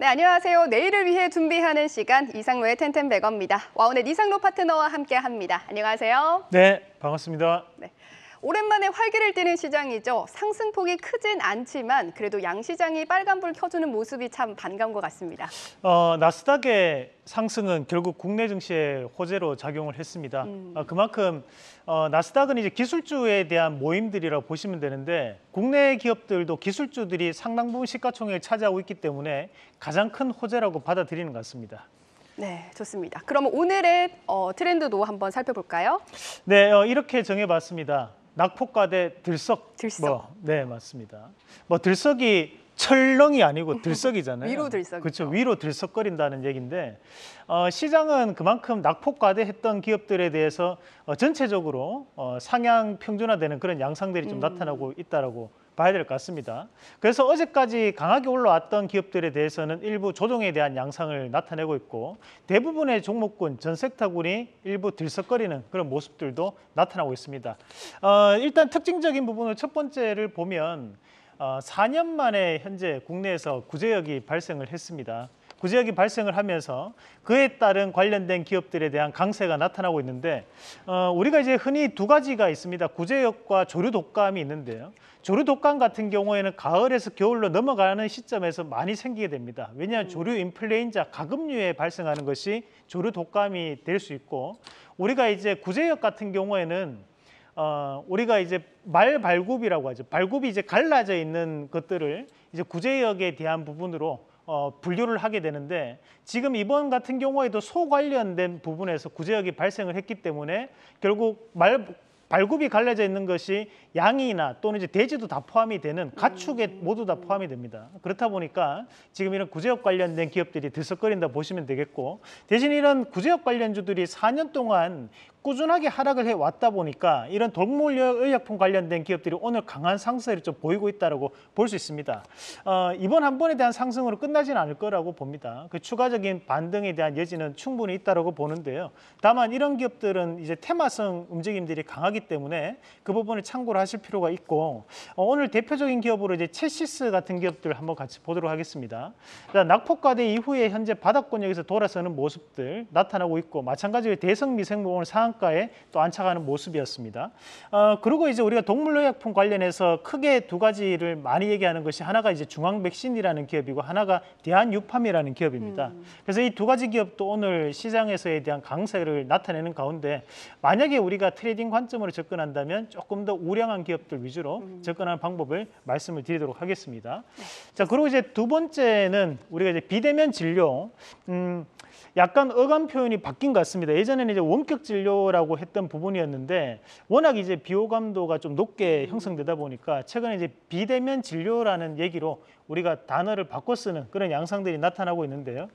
네, 안녕하세요. 내일을 위해 준비하는 시간 이상로의 텐텐백어입니다. 와운의 이상로 파트너와 함께합니다. 안녕하세요. 네, 반갑습니다. 네. 오랜만에 활기를 띠는 시장이죠. 상승폭이 크진 않지만 그래도 양시장이 빨간불 켜주는 모습이 참 반가운 것 같습니다. 어, 나스닥의 상승은 결국 국내 증시의 호재로 작용을 했습니다. 음. 어, 그만큼 어, 나스닥은 이제 기술주에 대한 모임들이라고 보시면 되는데 국내 기업들도 기술주들이 상당 부분 시가총액을 차지하고 있기 때문에 가장 큰 호재라고 받아들이는 것 같습니다. 네, 좋습니다. 그럼 오늘의 어, 트렌드도 한번 살펴볼까요? 네, 어, 이렇게 정해봤습니다. 낙폭과대 들썩들썩 뭐, 네 맞습니다. 뭐들썩이 철렁이 아니고 들썩이잖아요. 위로 들썩. 그렇죠. 위로 들썩거린다는 얘기인데 어, 시장은 그만큼 낙폭과대했던 기업들에 대해서 어, 전체적으로 어, 상향 평준화되는 그런 양상들이 좀 음. 나타나고 있다라고 봐야 될 것 같습니다. 그래서 어제까지 강하게 올라왔던 기업들에 대해서는 일부 조정에 대한 양상을 나타내고 있고 대부분의 종목군, 전 섹터군이 일부 들썩거리는 그런 모습들도 나타나고 있습니다. 어, 일단 특징적인 부분을 첫 번째를 보면 어, 4년 만에 현재 국내에서 구제역이 발생을 했습니다. 구제역이 발생을 하면서 그에 따른 관련된 기업들에 대한 강세가 나타나고 있는데 어, 우리가 이제 흔히 두 가지가 있습니다. 구제역과 조류 독감이 있는데요. 조류 독감 같은 경우에는 가을에서 겨울로 넘어가는 시점에서 많이 생기게 됩니다. 왜냐하면 음. 조류 인플루엔자 가급류에 발생하는 것이 조류 독감이 될 수 있고 우리가 이제 구제역 같은 경우에는 어, 우리가 이제 말 발굽이라고 하죠. 발굽이 이제 갈라져 있는 것들을 이제 구제역에 대한 부분으로 어, 분류를 하게 되는데 지금 이번 같은 경우에도 소 관련된 부분에서 구제역이 발생을 했기 때문에 결국 말, 발굽이 갈라져 있는 것이 양이나 또는 이제 돼지도 다 포함이 되는 가축에 음. 모두 다 포함이 됩니다. 그렇다 보니까 지금 이런 구제역 관련된 기업들이 들썩거린다 보시면 되겠고 대신 이런 구제역 관련주들이 4년 동안 꾸준하게 하락을 해왔다 보니까 이런 동물의약품 관련된 기업들이 오늘 강한 상승을 좀 보이고 있다고 볼 수 있습니다. 어, 이번 한 번에 대한 상승으로 끝나지는 않을 거라고 봅니다. 그 추가적인 반등에 대한 여지는 충분히 있다고 보는데요. 다만 이런 기업들은 이제 테마성 움직임들이 강하기 때문에 그 부분을 참고를 하실 필요가 있고 어, 오늘 대표적인 기업으로 이제 체시스 같은 기업들 한번 같이 보도록 하겠습니다. 일 낙폭과대 이후에 현재 바닥권역에서 돌아서는 모습들 나타나고 있고 마찬가지로 대성미생물 오늘 상 산업가에 또 안착하는 모습이었습니다. 어, 그리고 이제 우리가 동물의약품 관련해서 크게 두 가지를 많이 얘기하는 것이 하나가 이제 중앙백신이라는 기업이고 하나가 대한유팜이라는 기업입니다. 음. 그래서 이 두 가지 기업도 오늘 시장에서에 대한 강세를 나타내는 가운데 만약에 우리가 트레이딩 관점으로 접근한다면 조금 더 우량한 기업들 위주로 음. 접근하는 방법을 말씀을 드리도록 하겠습니다. 네. 자, 그리고 이제 두 번째는 우리가 이제 비대면 진료, 음, 약간 어감 표현이 바뀐 것 같습니다. 예전에는 이제 원격 진료 해줘라고 했던 부분이었는데 워낙 이제 비호감도가 좀 높게 형성되다 보니까 최근에 이제 비대면 진료라는 얘기로 우리가 단어를 바꿔 쓰는 그런 양상들이 나타나고 있는데요.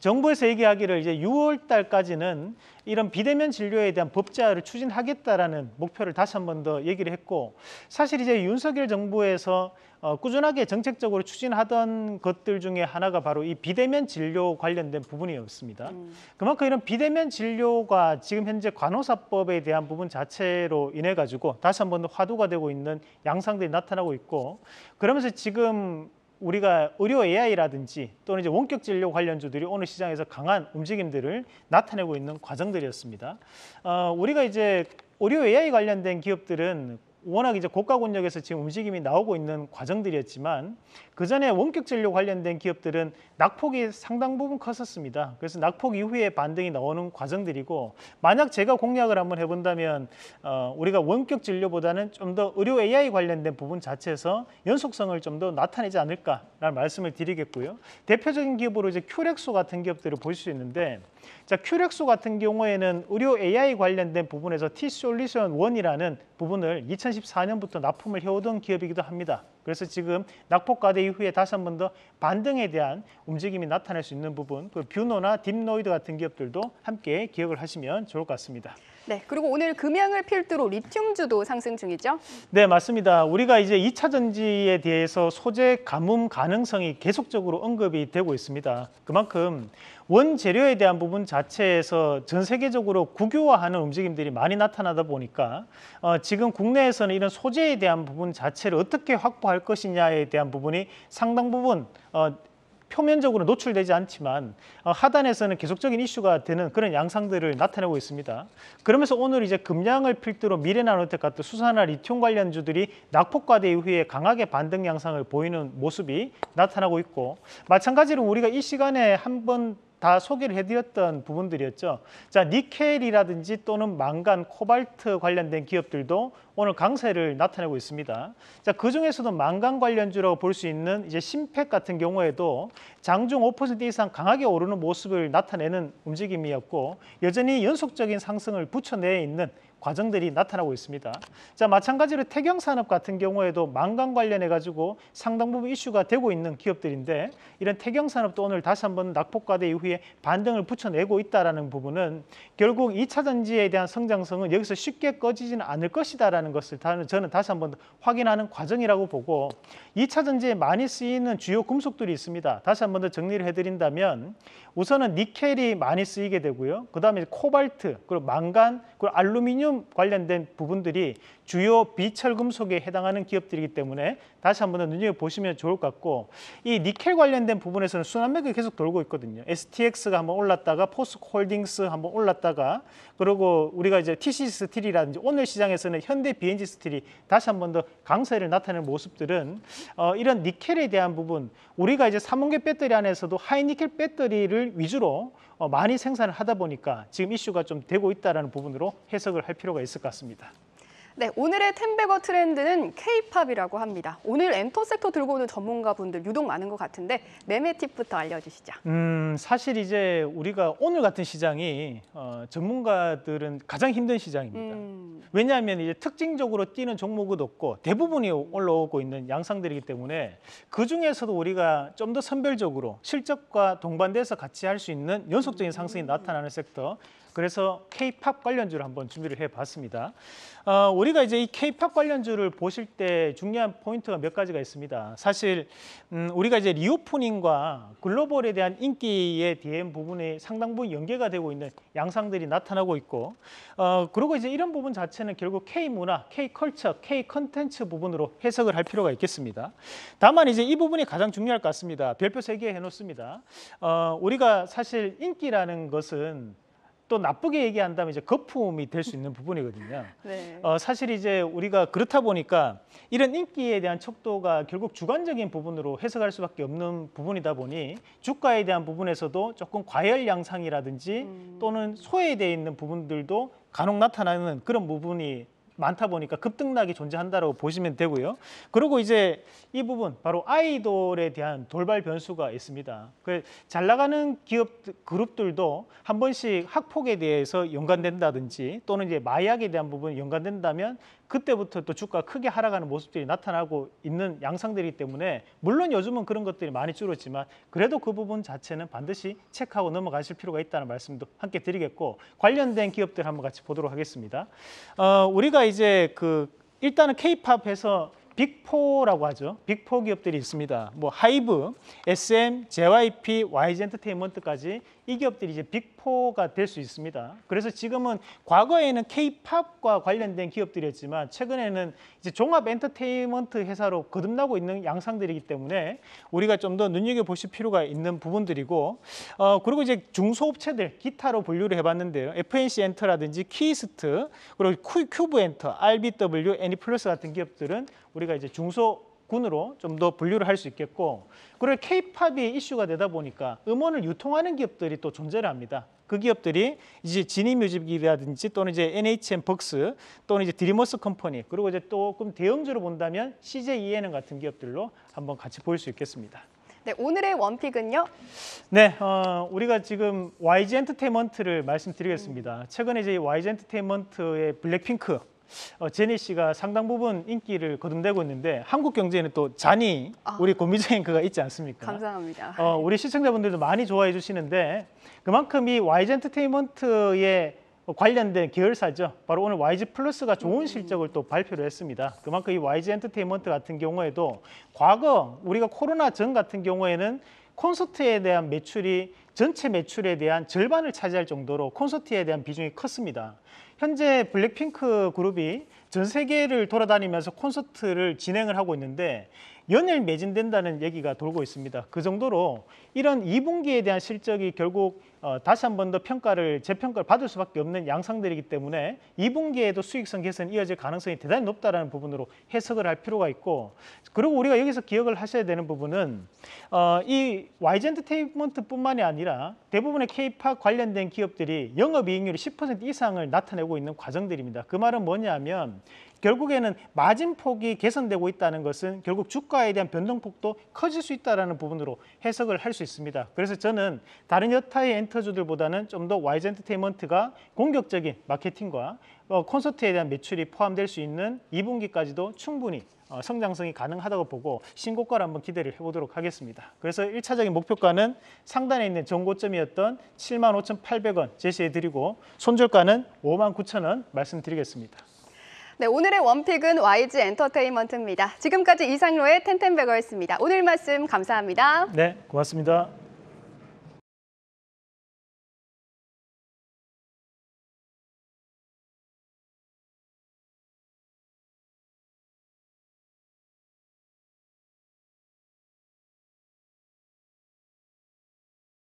정부에서 얘기하기를 이제 6월 달까지는 이런 비대면 진료에 대한 법제화를 추진하겠다라는 목표를 다시 한 번 더 얘기를 했고 사실 이제 윤석열 정부에서 어, 꾸준하게 정책적으로 추진하던 것들 중에 하나가 바로 이 비대면 진료 관련된 부분이었습니다. 음. 그만큼 이런 비대면 진료가 지금 현재 간호사법에 대한 부분 자체로 인해 가지고 다시 한 번 더 화두가 되고 있는 양상들이 나타나고 있고 그러면서 지금 우리가 의료 AI라든지 또는 이제 원격 진료 관련주들이 오늘 시장에서 강한 움직임들을 나타내고 있는 과정들이었습니다. 어, 우리가 이제 의료 AI 관련된 기업들은 워낙 이제 고가 권역에서 지금 움직임이 나오고 있는 과정들이었지만 그 전에 원격 진료 관련된 기업들은 낙폭이 상당 부분 컸었습니다. 그래서 낙폭 이후에 반등이 나오는 과정들이고 만약 제가 공략을 한번 해본다면 어, 우리가 원격 진료보다는 좀 더 의료 AI 관련된 부분 자체에서 연속성을 좀 더 나타내지 않을까라는 말씀을 드리겠고요. 대표적인 기업으로 이제 큐렉소 같은 기업들을 볼 수 있는데 자 큐렉소 같은 경우에는 의료 AI 관련된 부분에서 T 솔루션 원이라는 부분을 2014년부터 납품을 해오던 기업이기도 합니다. 그래서 지금 낙폭과대 이후에 다시 한 번 더 반등에 대한 움직임이 나타날 수 있는 부분, 그 뷰노나 딥노이드 같은 기업들도 함께 기억을 하시면 좋을 것 같습니다. 네, 그리고 오늘 금양을 필두로 리튬주도 상승 중이죠? 네, 맞습니다. 우리가 이제 2차 전지에 대해서 소재 가뭄 가능성이 계속적으로 언급이 되고 있습니다. 그만큼 원재료에 대한 부분 자체에서 전 세계적으로 국유화하는 움직임들이 많이 나타나다 보니까 어, 지금 국내에서는 이런 소재에 대한 부분 자체를 어떻게 확보할 할 것이냐에 대한 부분이 상당 부분 어, 표면적으로 노출되지 않지만 어, 하단에서는 계속적인 이슈가 되는 그런 양상들을 나타내고 있습니다. 그러면서 오늘 이제 금량을 필두로 미래나노텍 같은 수산화 리튬 관련주들이 낙폭과대 이후에 강하게 반등 양상을 보이는 모습이 나타나고 있고 마찬가지로 우리가 이 시간에 한번 다 소개를 해드렸던 부분들이었죠. 자, 니켈이라든지 또는 망간, 코발트 관련된 기업들도 오늘 강세를 나타내고 있습니다. 자, 그 중에서도 망간 관련주라고 볼 수 있는 이제 심팩 같은 경우에도 장중 5% 이상 강하게 오르는 모습을 나타내는 움직임이었고 여전히 연속적인 상승을 붙여내 있는 과정들이 나타나고 있습니다. 자, 마찬가지로 태경산업 같은 경우에도 망간 관련해 가지고 상당 부분 이슈가 되고 있는 기업들인데 이런 태경산업도 오늘 다시 한번 낙폭과대 이후에 반등을 붙여내고 있다는 부분은 결국 2차 전지에 대한 성장성은 여기서 쉽게 꺼지지는 않을 것이다라는 것을 저는 다시 한번 확인하는 과정이라고 보고 2차 전지에 많이 쓰이는 주요 금속들이 있습니다. 다시 한번 더 정리를 해드린다면 우선은 니켈이 많이 쓰이게 되고요. 그 다음에 코발트, 그리고 망간, 그리고 알루미늄 셀레 관련된 부분들이 주요 비철금속에 해당하는 기업들이기 때문에 다시 한번 눈여겨보시면 좋을 것 같고 이 니켈 관련된 부분에서는 순환맥이 계속 돌고 있거든요. STX가 한번 올랐다가 포스코홀딩스 한번 올랐다가 그리고 우리가 이제 TC 스틸이라든지 오늘 시장에서는 현대 BNG 스틸이 다시 한번 더 강세를 나타내는 모습들은 어, 이런 니켈에 대한 부분 우리가 이제 삼원계 배터리 안에서도 하이니켈 배터리를 위주로 어, 많이 생산을 하다 보니까 지금 이슈가 좀 되고 있다는 부분으로 해석을 할 필요가 있을 것 같습니다. 네, 오늘의 템베거 트렌드는 K-팝이라고 합니다. 오늘 엔터 섹터 들고 오는 전문가분들 유독 많은 것 같은데 매매 팁부터 알려주시죠. 음, 사실 이제 우리가 오늘 같은 시장이 어, 전문가들은 가장 힘든 시장입니다. 음. 왜냐하면 이제 특징적으로 뛰는 종목은 없고 대부분이 올라오고 있는 양상들이기 때문에 그 중에서도 우리가 좀 더 선별적으로 실적과 동반돼서 같이 할 수 있는 연속적인 상승이 나타나는 섹터. 그래서 K-팝 관련주를 한번 준비를 해봤습니다. 어, 우리가 이제 이 K-팝 관련주를 보실 때 중요한 포인트가 몇 가지가 있습니다. 사실 음, 우리가 이제 리오프닝과 글로벌에 대한 인기의 DM 부분이 상당 부분 연계가 되고 있는 양상들이 나타나고 있고, 어, 그리고 이제 이런 부분 자체는 결국 K 문화, K 컬처, K 컨텐츠 부분으로 해석을 할 필요가 있겠습니다. 다만 이제 이 부분이 가장 중요할 것 같습니다. 별표 세 개 해놓습니다. 어, 우리가 사실 인기라는 것은 또 나쁘게 얘기한다면 이제 거품이 될 수 있는 부분이거든요. 네. 어, 사실 이제 우리가 그렇다 보니까 이런 인기에 대한 척도가 결국 주관적인 부분으로 해석할 수밖에 없는 부분이다 보니 주가에 대한 부분에서도 조금 과열 양상이라든지 음. 또는 소외돼 있는 부분들도 간혹 나타나는 그런 부분이 많다 보니까 급등락이 존재한다고 보시면 되고요. 그리고 이제 이 부분 바로 아이돌에 대한 돌발 변수가 있습니다. 그 잘 나가는 기업 그룹들도 한 번씩 학폭에 대해서 연관된다든지 또는 이제 마약에 대한 부분 이 연관된다면 그때부터 또 주가 크게 하락하는 모습들이 나타나고 있는 양상들이기 때문에 물론 요즘은 그런 것들이 많이 줄었지만 그래도 그 부분 자체는 반드시 체크하고 넘어가실 필요가 있다는 말씀도 함께 드리겠고 관련된 기업들 한번 같이 보도록 하겠습니다. 어, 우리가 이제 그 일단은 케이팝에서 빅4라고 하죠. 빅4 기업들이 있습니다. 뭐 하이브, SM, JYP, YG 엔터테인먼트까지 이 기업들이 이제 빅포가 될 수 있습니다. 그래서 지금은 과거에는 K-팝과 관련된 기업들이었지만 최근에는 이제 종합 엔터테인먼트 회사로 거듭나고 있는 양상들이기 때문에 우리가 좀 더 눈여겨 보실 필요가 있는 부분들이고 어 그리고 이제 중소업체들 기타로 분류를 해봤는데요. FNC 엔터라든지 키스트 이 그리고 큐브 엔터, RBW, 애니플러스 e 같은 기업들은 우리가 이제 중소 군으로 좀 더 분류를 할 수 있겠고 그리고 케이팝이 이슈가 되다 보니까 음원을 유통하는 기업들이 또 존재를 합니다. 그 기업들이 이제 지니뮤직이라든지 또는 이제 n h m 벅스 또는 이제 드리머스 컴퍼니 그리고 이제 조금 대형주로 본다면 CJ e n 같은 기업들로 한번 같이 볼 수 있겠습니다. 네, 오늘의 원픽은요? 네, 어, 우리가 지금 YG 엔터테인먼트를 말씀드리겠습니다. 최근에 이제 YG 엔터테인먼트의 블랙핑크 어, 제니 씨가 상당 부분 인기를 거듭내고 있는데 한국 경제에는 또 잔이 아. 우리 고미정 앵커가 있지 않습니까? 감사합니다. 어, 우리 시청자분들도 많이 좋아해 주시는데 그만큼 이 YG 엔터테인먼트의 관련된 계열사죠. 바로 오늘 YG 플러스가 좋은 음. 실적을 또 발표를 했습니다. 그만큼 이 YG 엔터테인먼트 같은 경우에도 과거 우리가 코로나 전 같은 경우에는 콘서트에 대한 매출이 전체 매출에 대한 절반을 차지할 정도로 콘서트에 대한 비중이 컸습니다. 현재 블랙핑크 그룹이 전 세계를 돌아다니면서 콘서트를 진행을 하고 있는데 연일 매진된다는 얘기가 돌고 있습니다. 그 정도로 이런 2분기에 대한 실적이 결국 어, 다시 한 번 더 평가를 재평가를 받을 수밖에 없는 양상들이기 때문에 2분기에도 수익성 개선이 이어질 가능성이 대단히 높다는 부분으로 해석을 할 필요가 있고 그리고 우리가 여기서 기억을 하셔야 되는 부분은 어, 이 와이젠트테이먼트뿐만이 아니라 대부분의 케이팝 관련된 기업들이 영업이익률이 10% 이상을 나타내고 있는 과정들입니다. 그 말은 뭐냐면 결국에는 마진폭이 개선되고 있다는 것은 결국 주가에 대한 변동폭도 커질 수 있다는 부분으로 해석을 할 수 있습니다. 그래서 저는 다른 여타의 엔터주들보다는 좀 더 와이즈 엔터테인먼트가 공격적인 마케팅과 어, 콘서트에 대한 매출이 포함될 수 있는 2분기까지도 충분히 어, 성장성이 가능하다고 보고 신고가를 한번 기대를 해보도록 하겠습니다. 그래서 1차적인 목표가는 상단에 있는 정고점이었던 75,800원 제시해드리고 손절가는 59,000원 말씀드리겠습니다. 네, 오늘의 원픽은 YG 엔터테인먼트입니다. 지금까지 이상로의 텐텐베거였습니다. 오늘 말씀 감사합니다. 네, 고맙습니다.